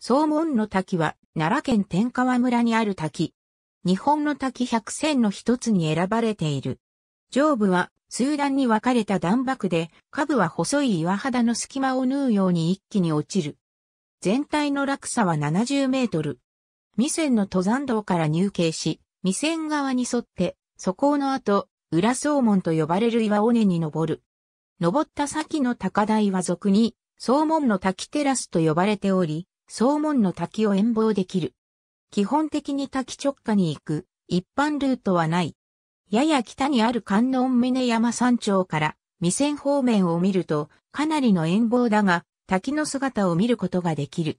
総門の滝は、奈良県天川村にある滝。日本の滝百選の一つに選ばれている。上部は、数段に分かれた段幕で、下部は細い岩肌の隙間を縫うように一気に落ちる。全体の落差は70メートル。未線の登山道から入径し、未線側に沿って、そこの後、裏総門と呼ばれる岩尾根に登る。登った先の高台は俗に、総門の滝テラスと呼ばれており、総門の滝を遠望できる。基本的に滝直下に行く一般ルートはない。やや北にある観音峰山山頂から未線方面を見るとかなりの遠望だが滝の姿を見ることができる。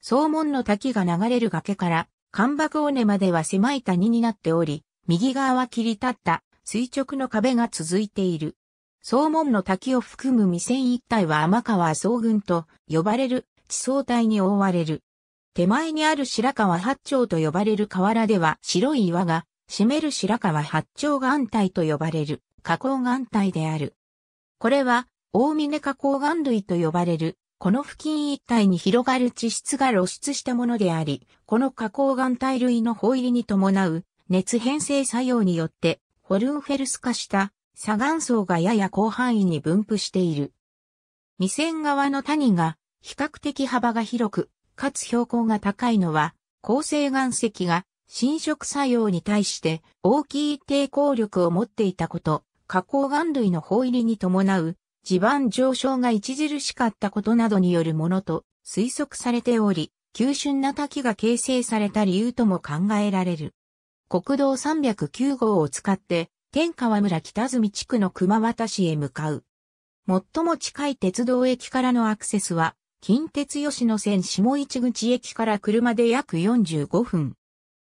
総門の滝が流れる崖から干幕尾根までは狭い谷になっており、右側は切り立った垂直の壁が続いている。総門の滝を含む未線一帯は天川総群と呼ばれる地層帯に覆われる。手前にある白川八丁と呼ばれる河原では白い岩が占める白川八丁岩帯と呼ばれる花崗岩帯である。これは大峰花崗岩類と呼ばれるこの付近一帯に広がる地質が露出したものであり、この花崗岩帯類の放入に伴う熱変成作用によってホルンフェルス化した砂岩層がやや広範囲に分布している。未線側の谷が比較的幅が広く、かつ標高が高いのは、恒星岩石が侵食作用に対して大きい抵抗力を持っていたこと、花崗岩類の包入りに伴う地盤上昇が著しかったことなどによるものと推測されており、急峻な滝が形成された理由とも考えられる。国道309号を使って、天川村北住地区の熊渡市へ向かう。最も近い鉄道駅からのアクセスは、近鉄吉野線下市口駅から車で約45分。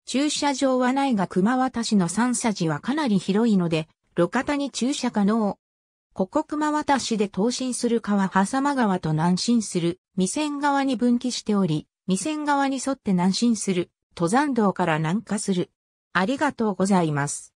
駐車場はないが熊渡市の三佐寺はかなり広いので、路肩に駐車可能。ここ熊渡市で東進する川挟間川と南進する、未線側に分岐しており、未線側に沿って南進する、登山道から南下する。ありがとうございます。